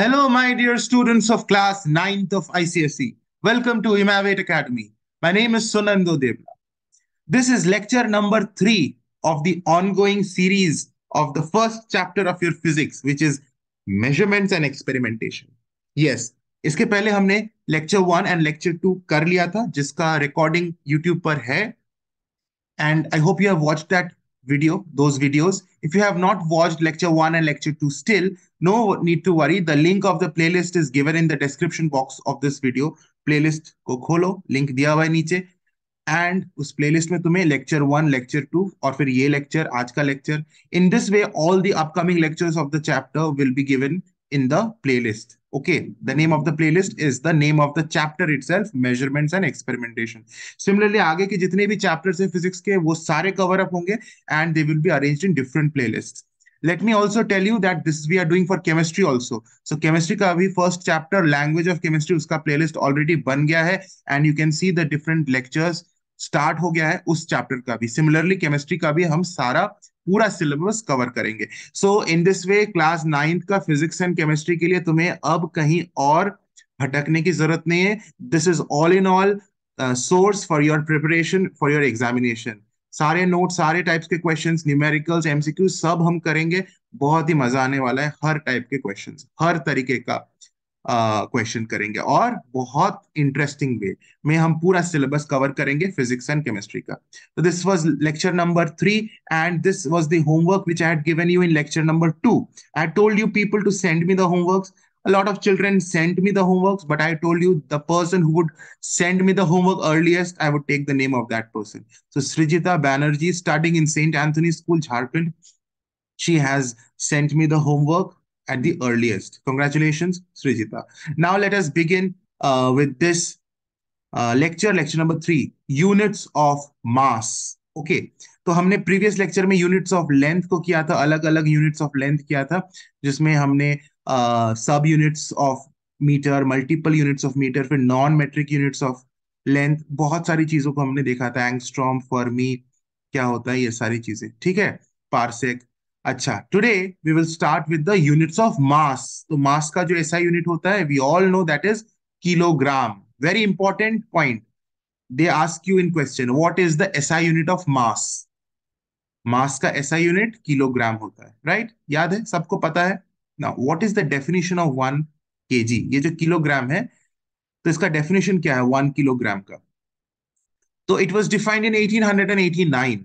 Hello, my dear students of class 9th of ICSE. Welcome to Imavate Academy. My name is Sunando Devla. This is lecture number 3 of the ongoing series of the first chapter of your physics, which is measurements and experimentation. Yes, इसके पहले हमने lecture 1 and lecture 2 कर लिया था, जिसका recording YouTube पर है. And I hope you have watched that video, those videos. If you have not watched lecture 1 and lecture 2 still, no need to worry. The link of the playlist is given in the description box of this video. Playlist ko kholo link diya hua hai niche and उस playlist में तुम्हें lecture one lecture to और फिर ये lecture आज का lecture in this way all the upcoming lectures of the chapter will be given in the playlist Okay, the name of the playlist is the name of the chapter itself, measurements and experimentation. Similarly, आगे के जितने भी chapters हैं physics के वो सारे cover up होंगे and they will be arranged in different playlists. let me also tell you that this we are doing for chemistry also so chemistry ka abhi first chapter language of chemistry uska playlist already ban gaya hai and you can see the different lectures start ho gaya hai us chapter ka bhi similarly chemistry ka bhi hum sara पूरा syllabus cover करेंगे so in this way class ninth का physics and chemistry के लिए तुम्हें अब कहीं और भटकने की जरूरत नहीं है this is all in all source for your preparation for your examination सारे नोट सारे टाइप्स के क्वेश्चंस न्यूमेरिकल्स एमसीक्यू सब हम करेंगे बहुत ही मजा आने वाला है हर टाइप के क्वेश्चंस हर तरीके का क्वेश्चन करेंगे और बहुत इंटरेस्टिंग वे में हम पूरा सिलेबस कवर करेंगे फिजिक्स एंड केमिस्ट्री का तो this was lecture number three and this was the homework which I had given you in lecture number two I told you people to send me the homeworks a lot of children sent me the homeworks but i told you the person who would send me the homework earliest i would take the name of that person so srijita banerjee studying in Saint anthony school jharkhand she has sent me the homework at the earliest. Congratulations, Srijita. Now let us begin uh, with this uh, lecture, lecture number three, units of mass. okay. तो हमने previous lecture में units of length को किया था अलग अलग units of length किया था जिसमें हमने सब units of metre multiple units of metre फिर non metric units of length बहुत सारी चीजों को हमने देखा था एंगस्ट्रॉम फर्मी क्या होता है ये सारी चीजें ठीक है पार्सेक अच्छा today we will start with the units of mass तो मास का जो ऐसा यूनिट होता है we all know that is kilogram very important point they ask you in question what is the SI unit of mass mass का SI unit kilogram होता है right right? याद है सबको पता है ना what is the definition of one के ये जो किलोग्राम है तो इसका डेफिनेशन क्या है वन किलोग्राम का तो it was defined in eighteen hundred and eighty nine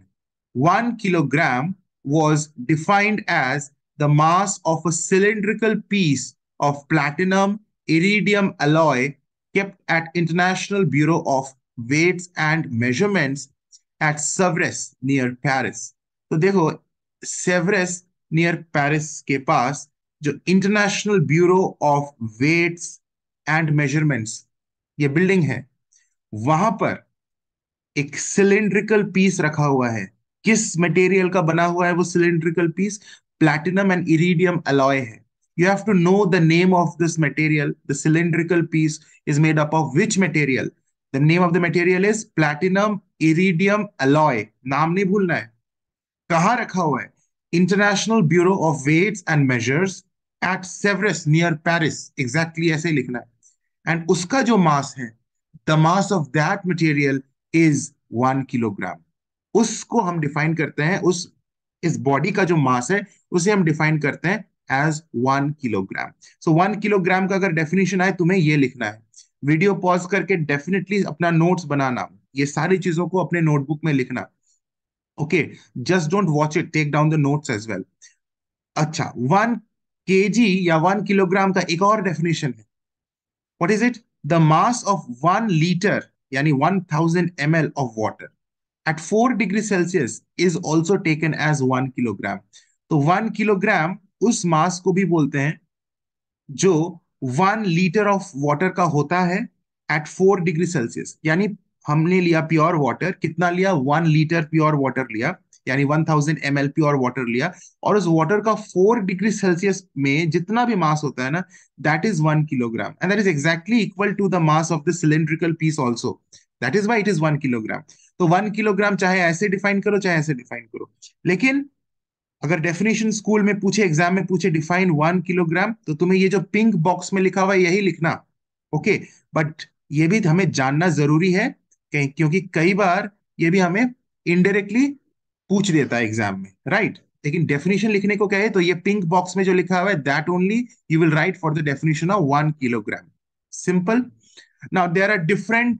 one kilogram was defined as the mass of a cylindrical piece of platinum iridium alloy kept at International Bureau of Weights and Measurements at Sevres near Paris. So, देखो Sevres near Paris के पास जो International Bureau of Weights and Measurements ये building है वहां पर एक cylindrical piece रखा हुआ है किस मटेरियल का बना हुआ है वो cylindrical piece platinum and iridium alloy है you have to know the name of this material the cylindrical piece is made up of which material the name of the material is platinum iridium alloy नाम नहीं भूलना है कहा रखा हुआ है international bureau of weights and measures at Sevres near Paris exactly ऐसे ही लिखना है एंड उसका जो मास है the mass of that material is one kilogram उसको हम डिफाइन करते हैं उस इस बॉडी का जो मास है उसे हम डिफाइन करते हैं as one kilogram so one kilogram का अगर डेफिनेशन आए तुम्हें ये लिखना है वीडियो पॉज करके डेफिनेटली अपना नोट्स बनाना ये सारी चीजों को अपने नोटबुक में लिखना okay just don't watch it take down the notes as well अच्छा वन के या वन किलोग्राम का एक और डेफिनेशन है what is it the mass of one litre यानी one thousand M L of water at 4 degree celsius is also taken as one kilogram तो one kilogram उस मास को भी बोलते हैं जो वन लीटर ऑफ वाटर का होता है एट फोर डिग्री सेल्सियस यानी हमने लिया प्योर वाटर कितना लिया वन लीटर प्योर वाटर लिया यानी 1000 thousand M L pure water लिया और उस वाटर का फोर डिग्री सेल्सियस में जितना भी मास होता है ना that is one kilogram and that is exactly equal to the mass of the cylindrical piece also that is why it is one kilogram तो वन किलोग्राम चाहे ऐसे डिफाइन करो चाहे ऐसे डिफाइन करो लेकिन अगर डेफिनेशन स्कूल में पूछे एग्जाम में पूछे डिफाइन वन किलोग्राम तो तुम्हें ये जो पिंक बॉक्स में लिखा हुआ है यही लिखना ओके okay, बट ये भी हमें जानना जरूरी है क्योंकि कई बार ये भी हमें इनडायरेक्टली पूछ देता है एग्जाम में राइट right? लेकिन डेफिनेशन लिखने को कहे तो ये पिंक बॉक्स में जो लिखा हुआ है that only you will write for the definition of one kilogram simple now there are different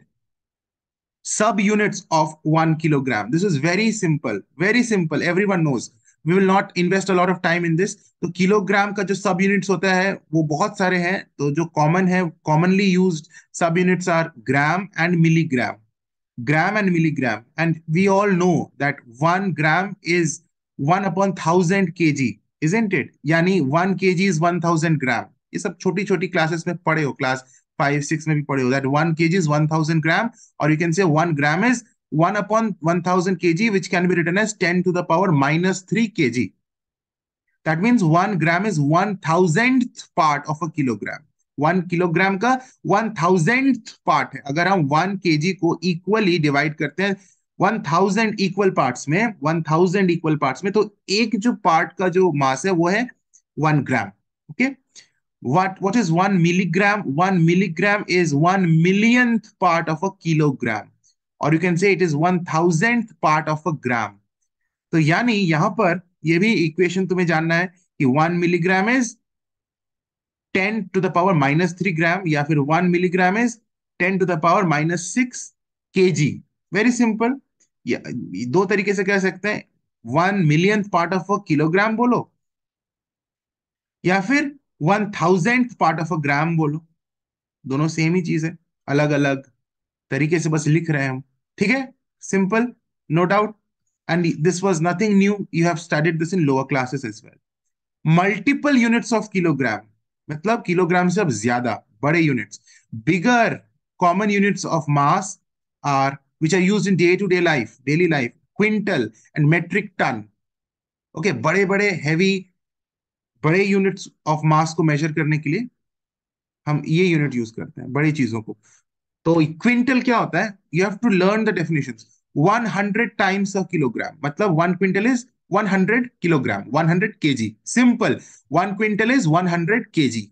sub units of one kilogram. This is very simple, very simple. Everyone knows. We will not invest a lot of time in this तो kilogram का जो सब units होता है वो बहुत सारे हैं तो जो कॉमन है कॉमनली यूज सब units are gram and milligram gram and milligram and we all know that one gram is one upon thousand K G isn't it यानी one K G is one thousand gram ये सब छोटी छोटी classes में पढ़े हो class five six में भी पढ़े हो that one K G is one thousand gram और you can say one gram is one upon one thousand K G which can be written as ten to the power minus three K G that means one gram is one thousand part of a kilogram one kilogram का one thousand part है अगर हम one K जी को equally divide करते हैं one thousand equal part में one thousand equal part में तो एक जो पार्ट का जो मास है वो है one gram what what is one milligram one milligram is one millionth part of a kilogram or you can say it is one thousandth part of a gram तो यानी यहां पर ये भी इक्वेशन तुम्हें जानना है कि one milligram is ten to the power minus three gram या फिर one milligram is ten to the power minus six K G very simple दो तरीके से कह सकते हैं one million part of a kilogram बोलो या फिर one thousand part of a gram बोलो दोनों सेम ही चीज है अलग अलग तरीके से बस लिख रहे हैं हम ठीक है simple no doubt and this was nothing new you have studied this in lower classes is well multiple units of kilogram मतलब किलोग्राम से अब ज्यादा बड़े units bigger common units of mass are which are use in day to day life daily life quintal and metric ton okay बड़े बड़े heavy बड़े units of मास को major करने के लिए हम ये यूनिट यूज करते हैं बड़ी चीजों को तो क्विंटल क्या होता है you have to learn the definition one hundred times a kilogram मतलब one quintal is one hundred kilogram one hundred K G simple one quintal is one hundred K G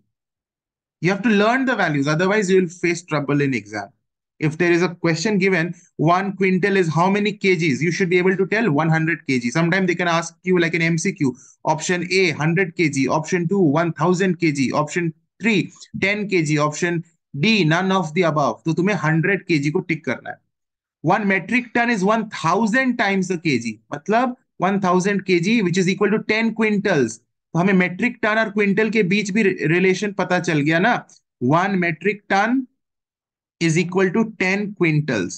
you have to learn the values otherwise you will face trouble in exam if there is a question given, one quintal is how many kgs? You should be able to tell 100 kg. Sometimes they can ask you like an MCQ. Option A, 100 kg. Option 2, 1000 kg. Option 3, 10 kg. Option D, none of the above. तो tumhe 100 kg ko tick karna hai One metric ton is 1000 times the kg. matlab 1000 kg which is equal to 10 quintals. तो हमें metric ton और quintal के बीच भी relation पता चल गया ना. One metric ton is equal to ten quintals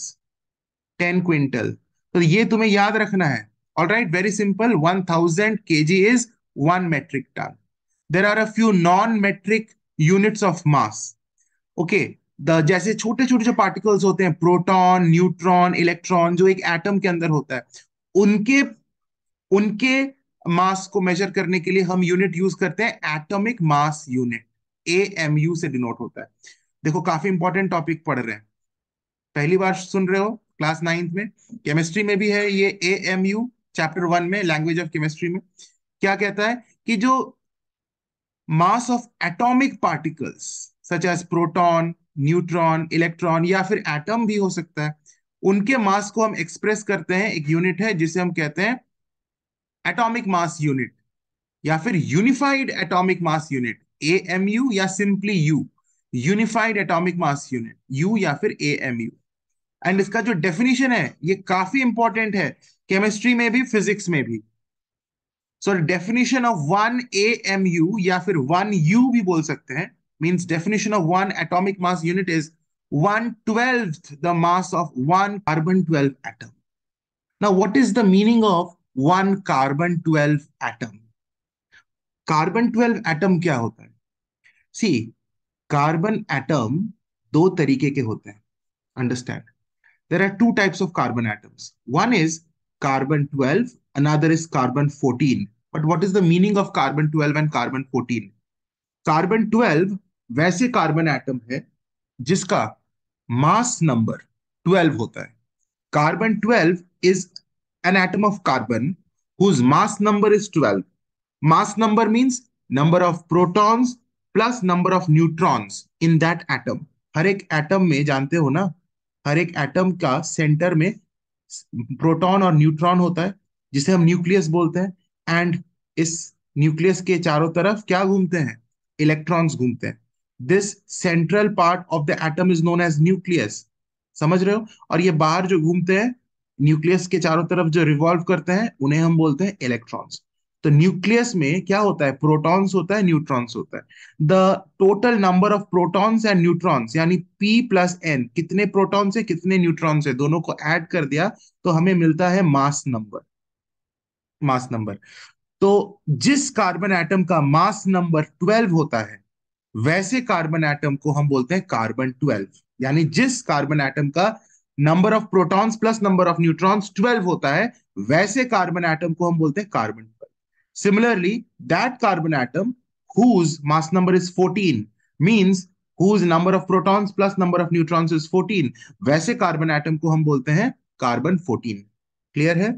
ten quintal तो ये तुम्हें याद रखना है all right very simple one thousand K G is one metric ton there are a few non metric units of mass okay जैसे छोटे छोटे जो पार्टिकल्स होते हैं प्रोटॉन न्यूट्रॉन इलेक्ट्रॉन जो एक एटम के अंदर होता है उनके उनके मास को मेजर करने के लिए हम यूनिट यूज करते हैं atomic mass unit A M U से डिनोट होता है देखो काफी इंपॉर्टेंट टॉपिक पढ़ रहे हैं पहली बार सुन रहे हो क्लास नाइन्थ में केमिस्ट्री में भी है ये A M U chapter one में लैंग्वेज ऑफ केमिस्ट्री में क्या कहता है कि जो mass of atomic particles such as proton neutron electron या फिर एटम भी हो सकता है उनके मास को हम एक्सप्रेस करते हैं एक यूनिट है जिसे हम कहते हैं एटॉमिक मास यूनिट या फिर unified atomic mass unit A M U या simply U unified atomic mass unit U या फिर ए एम यू एंड इसका जो डेफिनेशन है ये काफी इंपॉर्टेंट है केमिस्ट्री में भी फिजिक्स में भी so definition of one A M U या फिर वन यू भी बोल सकते हैं means definition of one atomic mass unit is one twelfth the mass of one carbon twelve atom ना what is the meaning of one carbon twelve atom carbon twelve atom क्या होता है सी carbon atom दो तरीके के होते हैं understand there are two types of carbon atoms one is carbon twelve another is carbon fourteen but what is the meaning of carbon twelve and carbon fourteen carbon twelve वैसे carbon atom है जिसका mass number twelve होता है carbon twelve is an atom of carbon whose mass number is twelve mass number means number of protons plus number of neutrons in that atom हर एक atom में जानते हो ना हर एक एटम का सेंटर में प्रोटॉन और न्यूट्रॉन होता है जिसे हम न्यूक्लियस बोलते हैं एंड इस न्यूक्लियस के चारों तरफ क्या घूमते हैं इलेक्ट्रॉन्स घूमते हैं this central part of the atom is known as nucleus समझ रहे हो और ये बाहर जो घूमते हैं न्यूक्लियस के चारों तरफ जो रिवॉल्व करते हैं उन्हें हम बोलते हैं इलेक्ट्रॉन्स तो न्यूक्लियस में क्या होता है प्रोटॉन्स होता है न्यूट्रॉन्स होता है the total number of protons and neutrons यानी पी प्लस एन कितने प्रोटॉन्स है कितने न्यूट्रॉन्स है दोनों को ऐड कर दिया तो हमें मिलता है मास नंबर मास नंबर तो जिस कार्बन एटम का मास नंबर ट्वेल्व होता है वैसे कार्बन एटम को हम बोलते हैं कार्बन ट्वेल्व यानी जिस कार्बन एटम का number of protons plus number of neutrons twelve होता है वैसे कार्बन एटम को हम बोलते हैं carbon Similarly, that carbon atom whose mass number is 14 means whose number of protons plus number of neutrons is 14. वैसे carbon atom को हम बोलते हैं carbon 14. Clear है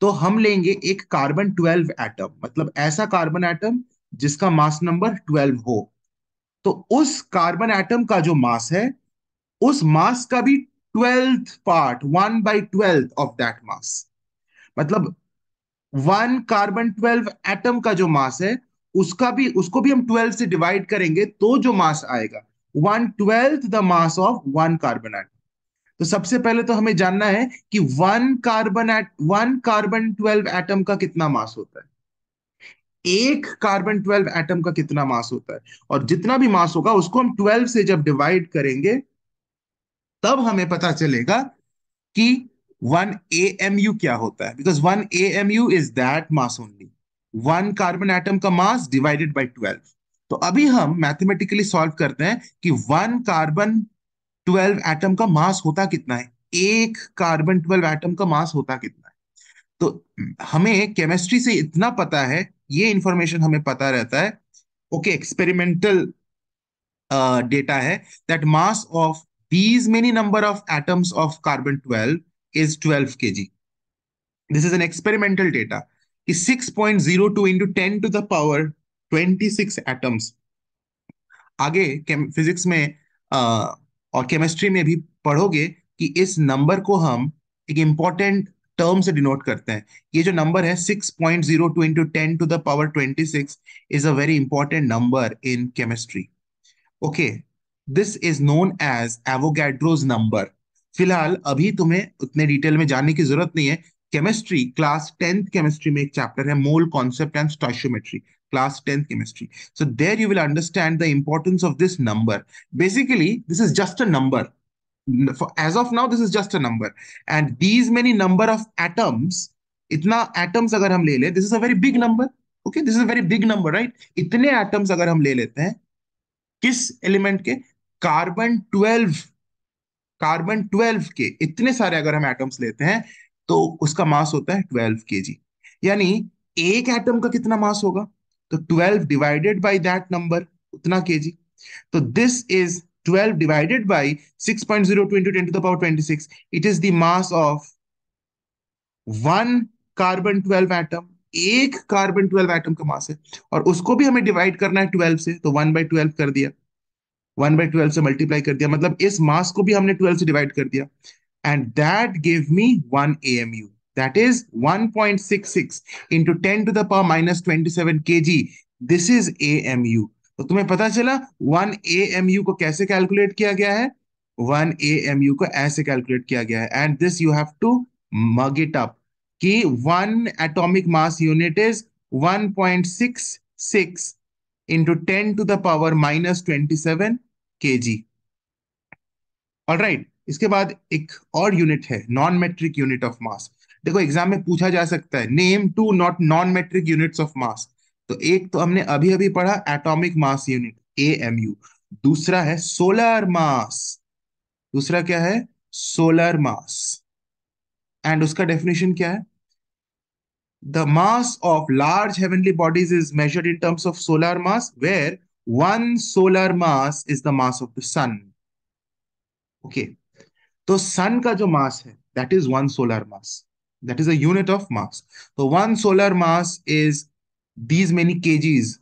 तो हम लेंगे एक carbon 12 atom. मतलब ऐसा carbon atom जिसका mass number 12 हो तो उस carbon atom का जो mass है उस mass का भी 12th part, 1 by 12th of that mass. मतलब वन कार्बन ट्वेल्व एटम का जो मास है उसका भी उसको भी हम ट्वेल्व से डिवाइड करेंगे तो जो मास आएगा one twelfth the mass of one carbon atom तो सबसे पहले तो हमें जानना है कि one carbon at one carbon twelve atom का कितना मास होता है एक कार्बन ट्वेल्व एटम का कितना मास होता है और जितना भी मास होगा उसको हम ट्वेल्व से जब डिवाइड करेंगे तब हमें पता चलेगा कि वन ए एम यू क्या होता है because one A M U is that mass only one carbon atom का मास डिवाइडेड बाई ट्वेल्व तो अभी हम मैथमेटिकली सॉल्व करते हैं कि वन कार्बन ट्वेल्व एटम का मास होता कितना है एक कार्बन ट्वेल्व एटम का मास होता कितना है तो हमें केमिस्ट्री से इतना पता है ये इंफॉर्मेशन हमें पता रहता है ओके एक्सपेरिमेंटल डेटा है that mass of these many number of atoms of carbon twelve is 12 kg. This is an experimental data. Is 6.02 into 10 to the power 26 atoms. आगे फिजिक्स में आ, और केमिस्ट्री में भी पढ़ोगे कि इस नंबर को हम एक इम्पॉर्टेंट टर्म से डिनोट करते हैं ये जो नंबर है 6.02 point zero two into ten to the power 26 is a very important number in chemistry okay this is known as Avogadro's number फिलहाल अभी तुम्हें उतने डिटेल में जानने की जरूरत नहीं है केमिस्ट्री क्लास टेंथ केमिस्ट्री में एक चैप्टर है mole concept and stoichiometry class tenth chemistry so there you will understand the importance of this number basically this is just a number as of now this is just a number and these many number of atoms इतना atoms अगर हम ले लें this is a very big number okay this is very big number right इतने atoms अगर हम ले लेते हैं किस एलिमेंट के कार्बन ट्वेल्व कार्बन ट्वेल्व के इतने सारे अगर हम एटम्स लेते हैं तो उसका मास होता है ट्वेल्व के यानी एक एटम का कितना मास होगा तो twelve divided by that number उतना के तो दिस इज 12 divided by 6.02 तो into 10 to the power 26 it is the mass of one carbon 12 atom एक कार्बन 12 एटम का मास है और उसको भी हमें डिवाइड करना है 12 से तो 1 बाई 12 कर दिया वन बाई ट्वेल्व से मल्टीप्लाई कर दिया मतलब इस मास को भी हमने ट्वेल्व से डिवाइड कर दिया and that give me one A M U that is one point six six into ten to the power minus twenty seven K G this is A M U तो तुम्हें पता चला one A M you को कैसे calculate किया गया है one A M you को ऐसे कैलकुलेट किया गया है and this you have to mug it up कि one atomic mass unit is 1.66 ten to the power minus twenty seven K G right इसके बाद एक और यूनिट है non metric unit of mass देखो एग्जाम में पूछा जा सकता है name two not non metric units of mass तो एक तो हमने अभी अभी पढ़ा atomic mass unit A M U दूसरा है सोलर मास दूसरा क्या है सोलर मास एंड उसका डेफिनेशन क्या है the mass of large heavenly bodies is measured in terms of solar mass where one solar mass is the mass of the sun okay तो sun का जो mass है that is one solar mass that is a unit of mass so तो one solar mass is these many kgs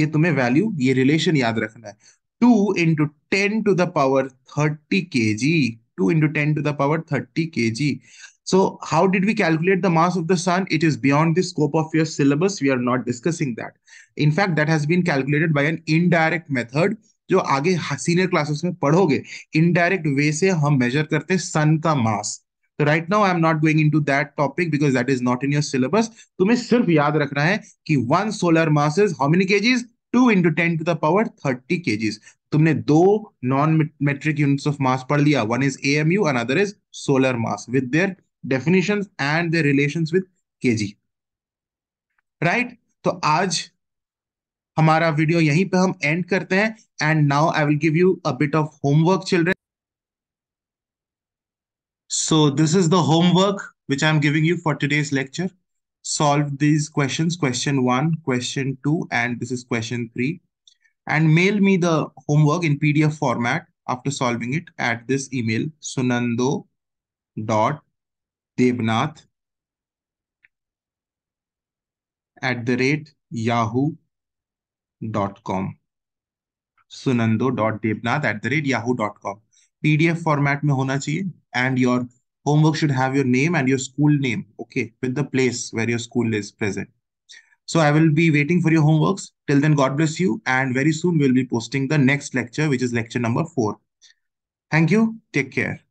ये तुम्हें value ये relation याद रखना है two into ten to the power thirty K G two into ten to the power thirty K G So how did we calculate the mass of the sun? It is beyond the scope of your syllabus. We are not discussing that. In fact, that has been calculated by an indirect method जो आगे senior classes में पढ़ोगे indirect way से हम major करते हैं सन का mass तो right now I am not going into that topic because that is not in your syllabus तुम्हें सिर्फ याद रखना है कि one solar mass is how many KGs two into ten to the power thirty KGs तुमने दो non metric units of mass पढ़ लिया one is A M U another is solar mass with their definitions and their relations with kg. Right? So today, our video here. We end here, and now I will give you a bit of homework, children. So this is the homework which I'm giving you for today's lecture. Solve these questions, question one, question two, and this is question three. And mail me the homework in PDF format after solving it at this email, sunando dot Debnath at the rate Yahoo dot com Sunando dot Debnath at the rate Yahoo dot com PDF format में होना चाहिए and your homework should have your name and your school name okay with the place where your school is present so i will be waiting for your homeworks till then god bless you and very soon we'll be posting the next lecture which is lecture number 4 thank you take care